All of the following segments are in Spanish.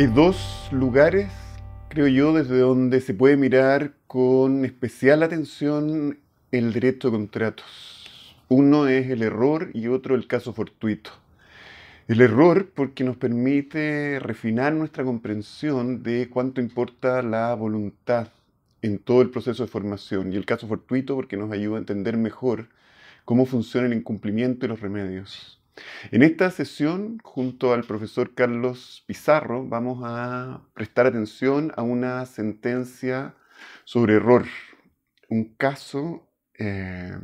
Hay dos lugares, creo yo, desde donde se puede mirar con especial atención el derecho de contratos. Uno es el error y otro el caso fortuito. El error porque nos permite refinar nuestra comprensión de cuánto importa la voluntad en todo el proceso de formación y el caso fortuito porque nos ayuda a entender mejor cómo funciona el incumplimiento y los remedios. En esta sesión, junto al profesor Carlos Pizarro, vamos a prestar atención a una sentencia sobre error, un caso eh,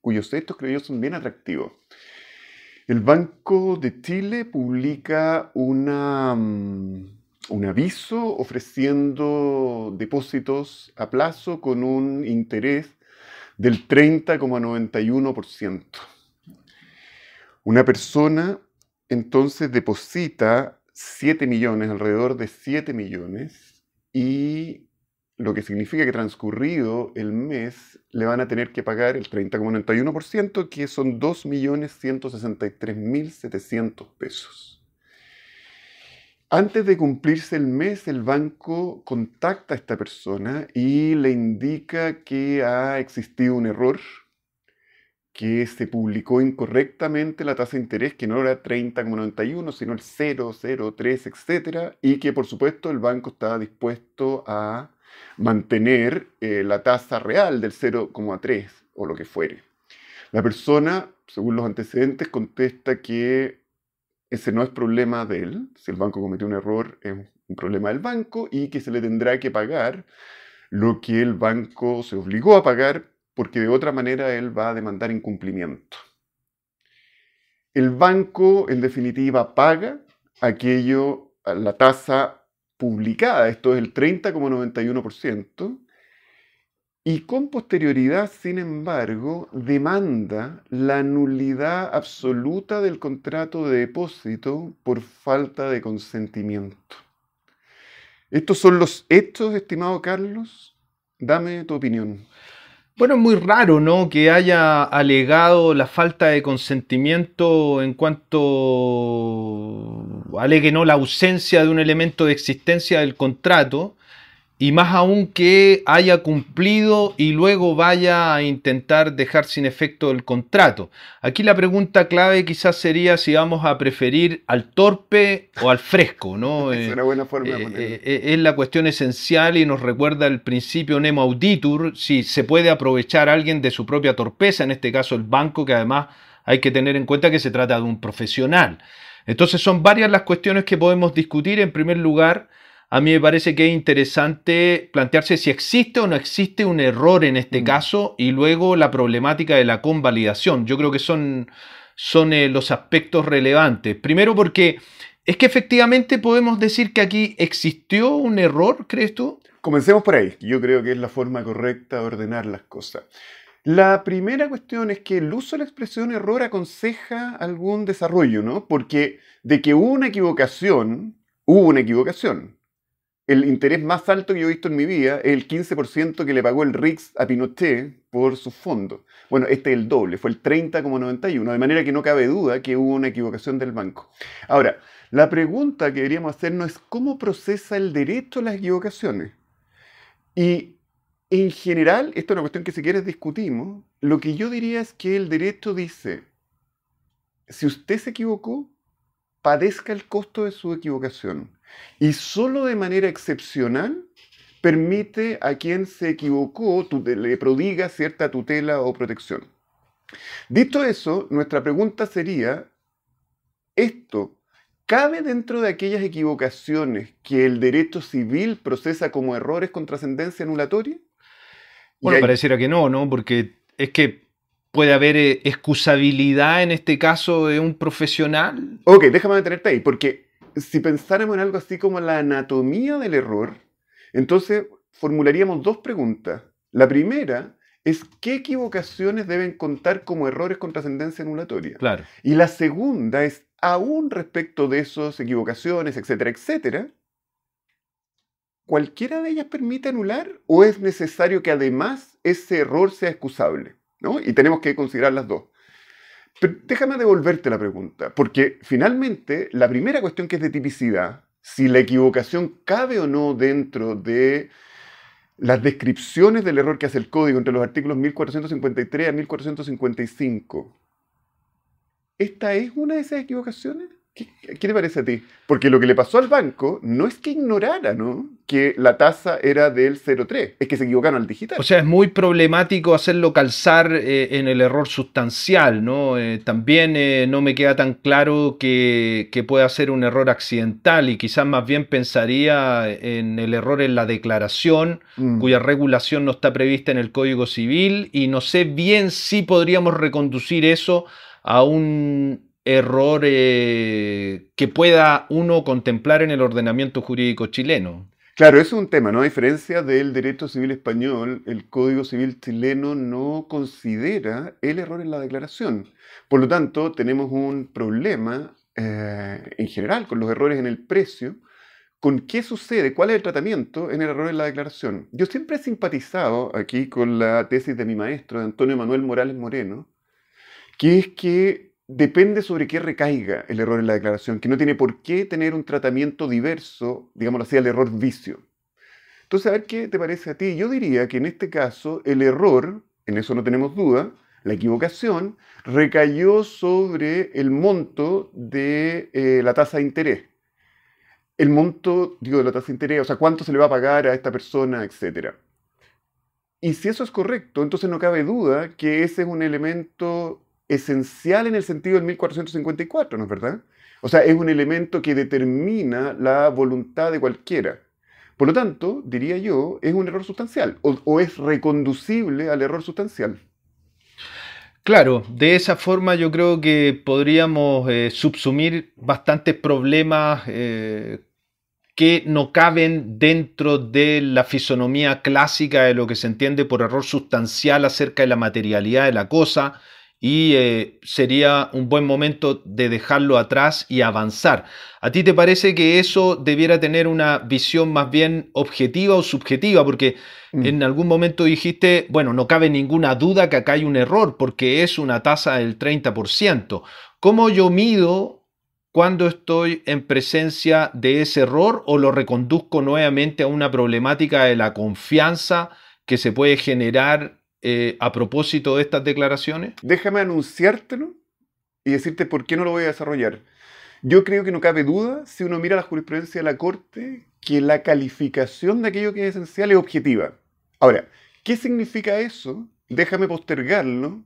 cuyos textos creo yo son bien atractivos. El Banco de Chile publica mm, un aviso ofreciendo depósitos a plazo con un interés del 30,91%. Una persona entonces deposita 7 millones, alrededor de 7 millones, y lo que significa que transcurrido el mes le van a tener que pagar el 30,91%, que son 2.163.700 pesos. Antes de cumplirse el mes, el banco contacta a esta persona y le indica que ha existido un error que se publicó incorrectamente la tasa de interés, que no era 30,91, sino el 0,03, etcétera, y que por supuesto el banco estaba dispuesto a mantener eh, la tasa real del 0,3 o lo que fuere. La persona, según los antecedentes, contesta que ese no es problema de él, si el banco cometió un error es un problema del banco y que se le tendrá que pagar lo que el banco se obligó a pagar porque de otra manera él va a demandar incumplimiento. El banco, en definitiva, paga aquello, la tasa publicada, esto es el 30,91%, y con posterioridad, sin embargo, demanda la nulidad absoluta del contrato de depósito por falta de consentimiento. Estos son los hechos, estimado Carlos. Dame tu opinión. Bueno, es muy raro, ¿no? Que haya alegado la falta de consentimiento en cuanto alegue no la ausencia de un elemento de existencia del contrato y más aún que haya cumplido y luego vaya a intentar dejar sin efecto el contrato. Aquí la pregunta clave quizás sería si vamos a preferir al torpe o al fresco, ¿no? es eh, una buena forma de eh, eh, es la cuestión esencial y nos recuerda el principio Nemo Auditur, si se puede aprovechar a alguien de su propia torpeza, en este caso el banco, que además hay que tener en cuenta que se trata de un profesional. Entonces son varias las cuestiones que podemos discutir. En primer lugar, a mí me parece que es interesante plantearse si existe o no existe un error en este mm. caso y luego la problemática de la convalidación. Yo creo que son, son eh, los aspectos relevantes. Primero porque es que efectivamente podemos decir que aquí existió un error, ¿crees tú? Comencemos por ahí. Yo creo que es la forma correcta de ordenar las cosas. La primera cuestión es que el uso de la expresión error aconseja algún desarrollo, ¿no? Porque de que hubo una equivocación, hubo una equivocación el interés más alto que yo he visto en mi vida es el 15% que le pagó el RIX a Pinochet por sus fondos. Bueno, este es el doble, fue el 30,91, de manera que no cabe duda que hubo una equivocación del banco. Ahora, la pregunta que deberíamos hacernos es cómo procesa el derecho a las equivocaciones. Y en general, esta es una cuestión que si quieres discutimos, lo que yo diría es que el derecho dice, si usted se equivocó, padezca el costo de su equivocación y solo de manera excepcional permite a quien se equivocó le prodiga cierta tutela o protección. Dicho eso, nuestra pregunta sería, ¿esto cabe dentro de aquellas equivocaciones que el derecho civil procesa como errores con trascendencia anulatoria? Bueno, pareciera que no, ¿no? Porque es que puede haber eh, excusabilidad en este caso de un profesional. Ok, déjame detenerte ahí, porque si pensáramos en algo así como la anatomía del error, entonces formularíamos dos preguntas. La primera es qué equivocaciones deben contar como errores con trascendencia anulatoria. Claro. Y la segunda es, aún respecto de esas equivocaciones, etcétera, etcétera, ¿cualquiera de ellas permite anular o es necesario que además ese error sea excusable? Y tenemos que considerar las dos. Pero déjame devolverte la pregunta, porque finalmente la primera cuestión que es de tipicidad, si la equivocación cabe o no dentro de las descripciones del error que hace el código entre los artículos 1453 a 1455, ¿esta es una de esas equivocaciones? ¿Qué, te parece a ti? Porque lo que le pasó al banco no es que ignorara, ¿no? Que la tasa era del 0,3, es que se equivocaron al digital. O sea, es muy problemático hacerlo calzar eh, en el error sustancial, ¿no? Eh, también eh, no me queda tan claro que, pueda ser un error accidental y quizás más bien pensaría en el error en la declaración, mm. cuya regulación no está prevista en el Código Civil y no sé bien si podríamos reconducir eso a un error eh, que pueda uno contemplar en el ordenamiento jurídico chileno. Claro, es un tema, ¿no? A diferencia del derecho civil español, el Código Civil chileno no considera el error en la declaración. Por lo tanto, tenemos un problema eh, en general con los errores en el precio, con qué sucede, cuál es el tratamiento en el error en la declaración. Yo siempre he simpatizado aquí con la tesis de mi maestro, de Antonio Manuel Morales Moreno, que es que depende sobre qué recaiga el error en la declaración, que no tiene por qué tener un tratamiento diverso, digámoslo así, al error vicio. Entonces, a ver qué te parece a ti. Yo diría que en este caso el error, en eso no tenemos duda, la equivocación recayó sobre el monto de eh, la tasa de interés. El monto, digo, de la tasa de interés, o sea, cuánto se le va a pagar a esta persona, etc. Y si eso es correcto, entonces no cabe duda que ese es un elemento esencial en el sentido del 1454, ¿no es verdad? O sea, es un elemento que determina la voluntad de cualquiera. Por lo tanto, diría yo, es un error sustancial o, es reconducible al error sustancial. Claro, de esa forma yo creo que podríamos eh, subsumir bastantes problemas eh, que no caben dentro de la fisonomía clásica de lo que se entiende por error sustancial acerca de la materialidad de la cosa, y eh, sería un buen momento de dejarlo atrás y avanzar. ¿A ti te parece que eso debiera tener una visión más bien objetiva o subjetiva? Porque mm. en algún momento dijiste, bueno, no cabe ninguna duda que acá hay un error porque es una tasa del 30%. ¿Cómo yo mido cuando estoy en presencia de ese error o lo reconduzco nuevamente a una problemática de la confianza que se puede generar eh, a propósito de estas declaraciones? Déjame anunciártelo y decirte por qué no lo voy a desarrollar. Yo creo que no cabe duda, si uno mira la jurisprudencia de la Corte, que la calificación de aquello que es esencial es objetiva. Ahora, ¿qué significa eso? Déjame postergarlo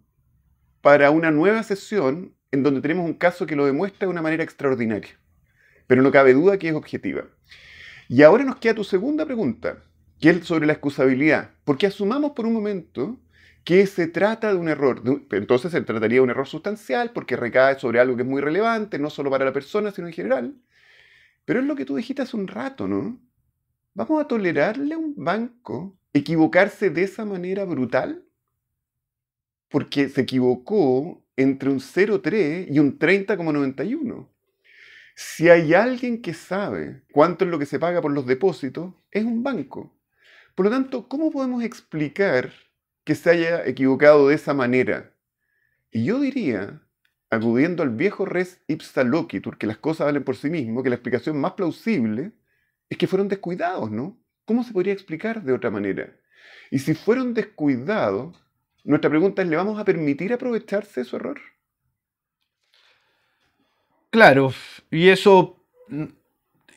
para una nueva sesión en donde tenemos un caso que lo demuestra de una manera extraordinaria. Pero no cabe duda que es objetiva. Y ahora nos queda tu segunda pregunta, que es sobre la excusabilidad. Porque asumamos por un momento que se trata de un error. Entonces se trataría de un error sustancial porque recae sobre algo que es muy relevante, no solo para la persona, sino en general. Pero es lo que tú dijiste hace un rato, ¿no? ¿Vamos a tolerarle a un banco equivocarse de esa manera brutal? Porque se equivocó entre un 0,3 y un 30,91. Si hay alguien que sabe cuánto es lo que se paga por los depósitos, es un banco. Por lo tanto, ¿cómo podemos explicar que se haya equivocado de esa manera. Y yo diría, acudiendo al viejo res ipsa loquitur, que las cosas valen por sí mismo, que la explicación más plausible es que fueron descuidados, ¿no? ¿Cómo se podría explicar de otra manera? Y si fueron descuidados, nuestra pregunta es, ¿le vamos a permitir aprovecharse de su error? Claro, y eso, mm,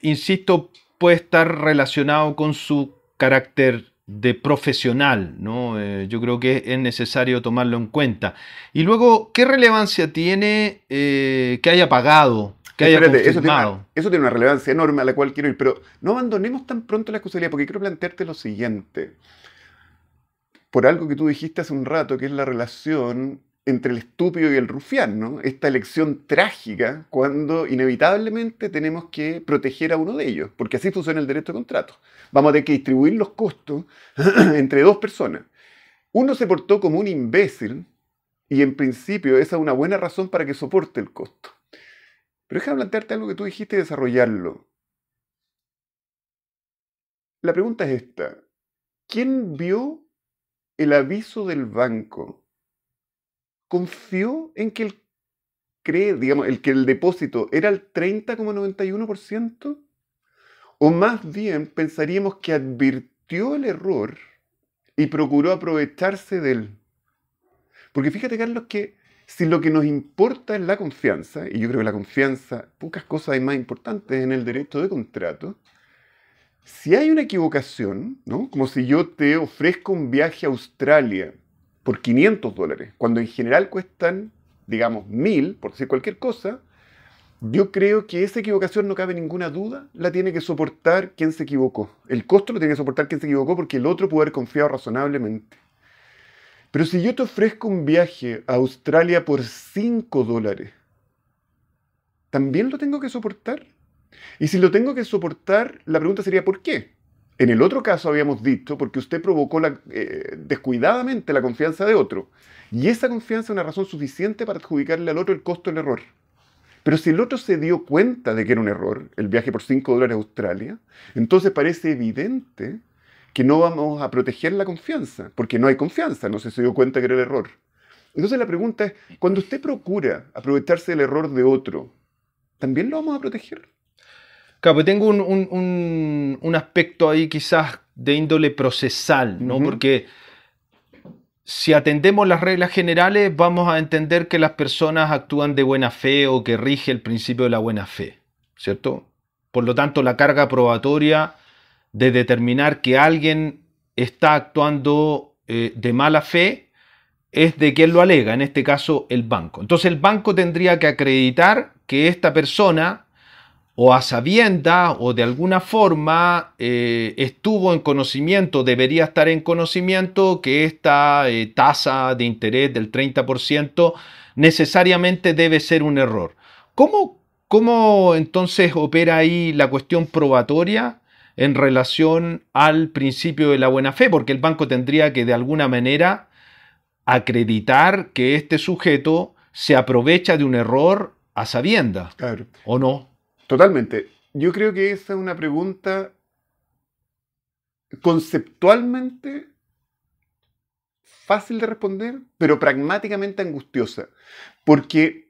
insisto, puede estar relacionado con su carácter de profesional, ¿no? Eh, yo creo que es necesario tomarlo en cuenta. Y luego, ¿qué relevancia tiene eh, que haya pagado? Que haya eso tiene, eso tiene una relevancia enorme a la cual quiero ir, pero no abandonemos tan pronto la excusabilidad, porque quiero plantearte lo siguiente. Por algo que tú dijiste hace un rato, que es la relación entre el estúpido y el rufián, ¿no? Esta elección trágica cuando inevitablemente tenemos que proteger a uno de ellos, porque así funciona el derecho de contrato. Vamos a tener que distribuir los costos entre dos personas. Uno se portó como un imbécil y en principio esa es una buena razón para que soporte el costo. Pero déjame plantearte algo que tú dijiste desarrollarlo. La pregunta es esta. ¿Quién vio el aviso del banco confió en que cree, digamos, el que el depósito era el 30,91%, o más bien pensaríamos que advirtió el error y procuró aprovecharse de él. Porque fíjate, Carlos, que si lo que nos importa es la confianza, y yo creo que la confianza, pocas cosas hay más importantes en el derecho de contrato, si hay una equivocación, como si yo te ofrezco un viaje a Australia por 500 dólares, cuando en general cuestan, digamos, 1000, por decir cualquier cosa, yo creo que esa equivocación no cabe ninguna duda, la tiene que soportar quien se equivocó. El costo lo tiene que soportar quien se equivocó porque el otro puede haber confiado razonablemente. Pero si yo te ofrezco un viaje a Australia por 5 dólares, ¿también lo tengo que soportar? Y si lo tengo que soportar, la pregunta sería ¿por qué? En el otro caso habíamos dicho, porque usted provocó eh, descuidadamente la confianza de otro, y esa confianza es una razón suficiente para adjudicarle al otro el costo del error. Pero si el otro se dio cuenta de que era un error, el viaje por 5 dólares a Australia, entonces parece evidente que no vamos a proteger la confianza, porque no hay confianza, no se, dio cuenta que era el error. Entonces la pregunta es, cuando usted procura aprovecharse del error de otro, ¿también lo vamos a proteger? Pues tengo un, aspecto ahí quizás de índole procesal, ¿no? Porque si atendemos las reglas generales, vamos a entender que las personas actúan de buena fe o que rige el principio de la buena fe, ¿cierto? Por lo tanto, la carga probatoria de determinar que alguien está actuando eh, de mala fe es de quien lo alega, en este caso el banco. Entonces el banco tendría que acreditar que esta persona o a sabienda o de alguna forma eh, estuvo en conocimiento, debería estar en conocimiento que esta eh, tasa de interés del 30% necesariamente debe ser un error. ¿Cómo, entonces opera ahí la cuestión probatoria en relación al principio de la buena fe? Porque el banco tendría que de alguna manera acreditar que este sujeto se aprovecha de un error a sabienda. ¿O no? Totalmente. Yo creo que esa es una pregunta conceptualmente fácil de responder, pero pragmáticamente angustiosa. Porque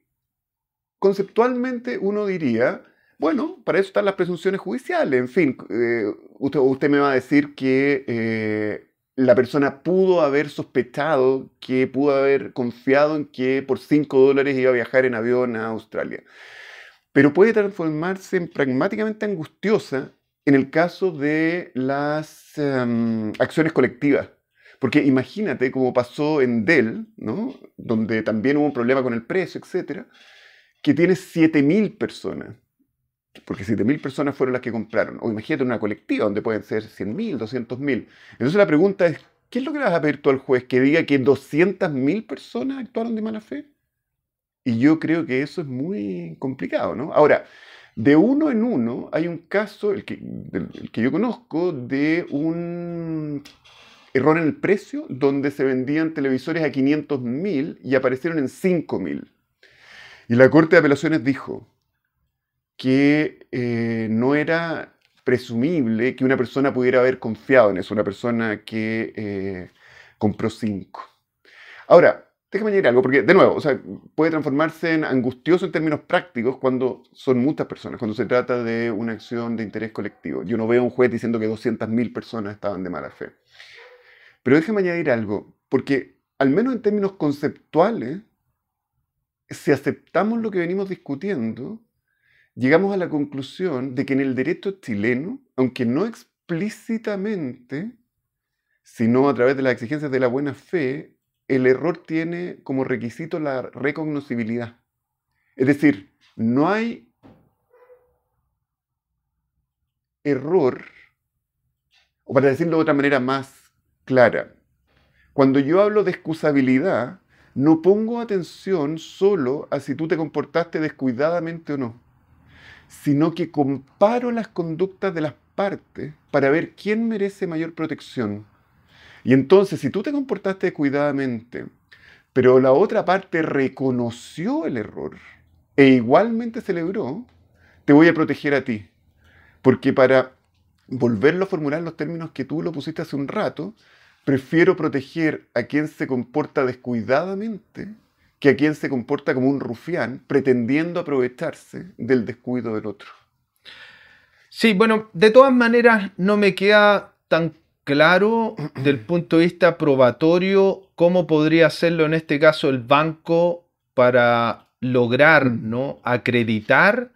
conceptualmente uno diría, bueno, para eso están las presunciones judiciales. En fin, eh, usted, me va a decir que eh, la persona pudo haber sospechado, que pudo haber confiado en que por 5 dólares iba a viajar en avión a Australia pero puede transformarse en pragmáticamente angustiosa en el caso de las em, acciones colectivas. Porque imagínate cómo pasó en Dell, ¿no? donde también hubo un problema con el precio, etcétera, que tiene 7.000 personas. Porque 7.000 personas fueron las que compraron. O imagínate una colectiva donde pueden ser 100.000, 200.000. Entonces la pregunta es, ¿qué es lo que le vas a pedir tú al juez? ¿Que diga que 200.000 personas actuaron de mala fe? Y yo creo que eso es muy complicado, ¿no? Ahora, de uno en uno hay un caso, el que, el que yo conozco, de un error en el precio donde se vendían televisores a 500.000 y aparecieron en 5.000. Y la Corte de Apelaciones dijo que eh, no era presumible que una persona pudiera haber confiado en eso, una persona que eh, compró 5. Ahora, déjame añadir algo, porque de nuevo, puede transformarse en angustioso en términos prácticos cuando son muchas personas, cuando se trata de una acción de interés colectivo. Yo no veo a un juez diciendo que 200.000 personas estaban de mala fe. Pero déjame añadir algo, porque al menos en términos conceptuales, si aceptamos lo que venimos discutiendo, llegamos a la conclusión de que en el derecho chileno, aunque no explícitamente, sino a través de las exigencias de la buena fe, el error tiene como requisito la reconocibilidad. Es decir, no hay error, o para decirlo de otra manera más clara, cuando yo hablo de excusabilidad, no pongo atención solo a si tú te comportaste descuidadamente o no, sino que comparo las conductas de las partes para ver quién merece mayor protección. Y entonces, si tú te comportaste cuidadamente, pero la otra parte reconoció el error e igualmente celebró, te voy a proteger a ti. Porque para volverlo a formular en los términos que tú lo pusiste hace un rato, prefiero proteger a quien se comporta descuidadamente que a quien se comporta como un rufián pretendiendo aprovecharse del descuido del otro. Sí, bueno, de todas maneras no me queda tan claro del punto de vista probatorio cómo podría hacerlo en este caso el banco para lograr mm. ¿no? acreditar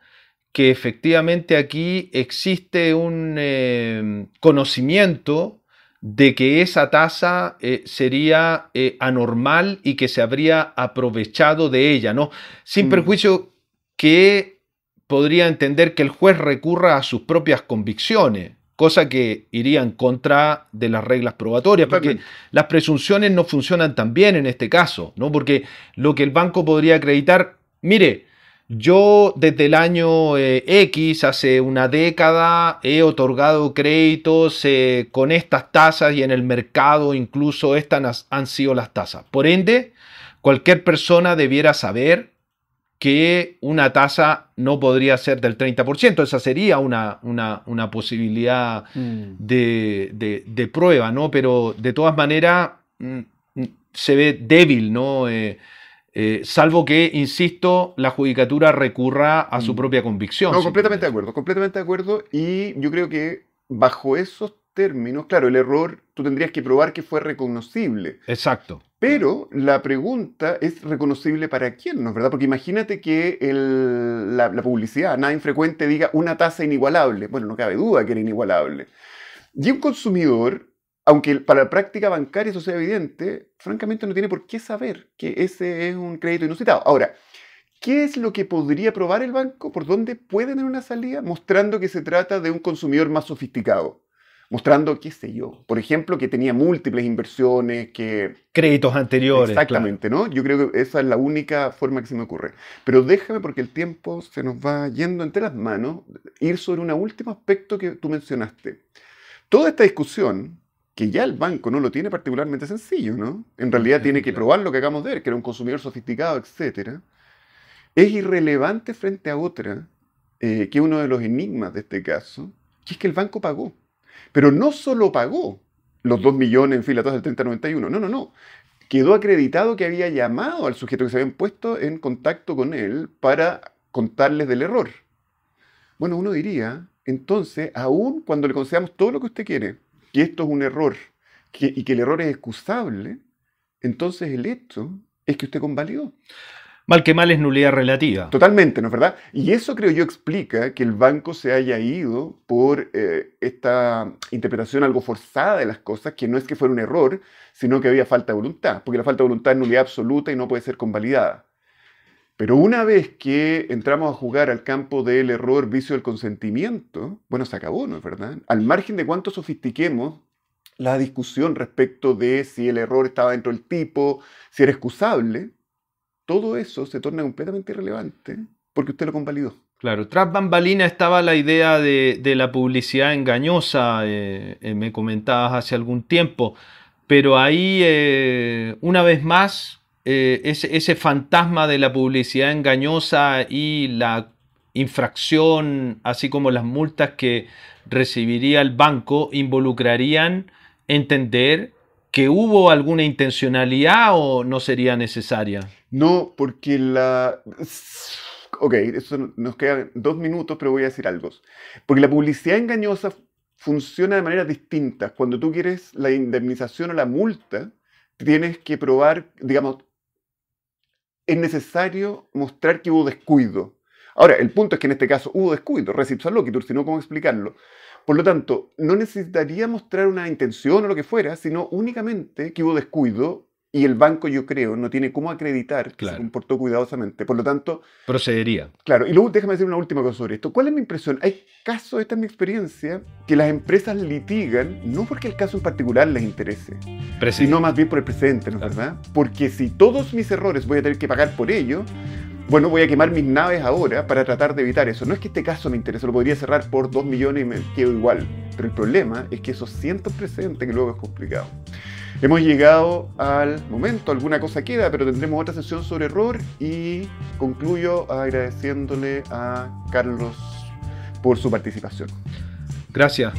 que efectivamente aquí existe un eh, conocimiento de que esa tasa eh, sería eh, anormal y que se habría aprovechado de ella, ¿no? Sin mm. perjuicio que podría entender que el juez recurra a sus propias convicciones, cosa que iría en contra de las reglas probatorias, porque las presunciones no funcionan tan bien en este caso, ¿no? Porque lo que el banco podría acreditar, mire, yo desde el año eh, X, hace una década, he otorgado créditos eh, con estas tasas y en el mercado incluso estas han sido las tasas. Por ende, cualquier persona debiera saber que una tasa no podría ser del 30%. Esa sería una, una, posibilidad mm. de, prueba, ¿no? Pero de todas maneras mm, mm, se ve débil, ¿no? Eh, eh, salvo que, insisto, la judicatura recurra a su propia convicción. No, completamente de acuerdo, completamente de acuerdo. Y yo creo que bajo esos términos, claro, el error tú tendrías que probar que fue reconocible. Exacto. Pero la pregunta es reconocible para quién, ¿no es verdad? Porque imagínate que la, la, publicidad, nada infrecuente, diga una tasa inigualable. Bueno, no cabe duda que era inigualable. Y un consumidor, aunque para la práctica bancaria eso sea evidente, francamente no tiene por qué saber que ese es un crédito inusitado. Ahora, ¿Qué es lo que podría probar el banco? ¿Por dónde puede tener una salida? Mostrando que se trata de un consumidor más sofisticado mostrando, qué sé yo, por ejemplo, que tenía múltiples inversiones, que... Créditos anteriores. Exactamente, ¿no? Yo creo que esa es la única forma que se me ocurre. Pero déjame, porque el tiempo se nos va yendo entre las manos, ir sobre un último aspecto que tú mencionaste. Toda esta discusión, que ya el banco no lo tiene particularmente sencillo, ¿no? En realidad tiene que probar lo que acabamos de ver, que era un consumidor sofisticado, etc. Es irrelevante frente a otra, eh, que uno de los enigmas de este caso, que es que el banco pagó. Pero no solo pagó los 2 millones en filatados del 3091, no, no, no. Quedó acreditado que había llamado al sujeto que se habían puesto en contacto con él para contarles del error. Bueno, uno diría, entonces, aún cuando le concedamos todo lo que usted quiere, que esto es un error y que el error es excusable, entonces el hecho es que usted convalidó. Mal que mal es nulidad relativa. Totalmente, ¿no es verdad? Y eso creo yo explica que el banco se haya ido por eh, esta interpretación algo forzada de las cosas, que no es que fuera un error, sino que había falta de voluntad, porque la falta de voluntad es nulidad absoluta y no puede ser convalidada. Pero una vez que entramos a jugar al campo del error, vicio del consentimiento, bueno, se acabó, ¿no es verdad? Al margen de cuánto sofistiquemos la discusión respecto de si el error estaba dentro del tipo, si era excusable, todo eso se torna completamente irrelevante porque usted lo convalidó. Claro, tras bambalina estaba la idea de, la publicidad engañosa, eh, eh, me comentabas hace algún tiempo, pero ahí, eh, una vez más, ese, fantasma de la publicidad engañosa y la infracción, así como las multas que recibiría el banco, involucrarían entender que hubo alguna intencionalidad o no sería necesaria. No, porque la... Ok, eso nos quedan dos minutos, pero voy a decir algo. Porque la publicidad engañosa funciona de maneras distintas. Cuando tú quieres la indemnización o la multa, tienes que probar, digamos, es necesario mostrar que hubo descuido. Ahora, el punto es que en este caso hubo descuido, recipsal si sino cómo explicarlo. Por lo tanto, no necesitaría mostrar una intención o lo que fuera, sino únicamente que hubo descuido y el banco, yo creo, no tiene cómo acreditar que se comportó cuidadosamente. Por lo tanto... Procedería. Claro. Y luego déjame decir una última cosa sobre esto. ¿Cuál es mi impresión? Hay casos, esta es mi experiencia, que las empresas litigan no porque el caso en particular les interese, Y sino más bien por el precedente, ¿no es verdad? Porque si todos mis errores voy a tener que pagar por ello, bueno, voy a quemar mis naves ahora para tratar de evitar eso. No es que este caso me interese, lo podría cerrar por 2 millones y me quedo igual. Pero el problema es que esos cientos precedentes que luego es complicado. Hemos llegado al momento, alguna cosa queda, pero tendremos otra sesión sobre error y concluyo agradeciéndole a Carlos por su participación. Gracias.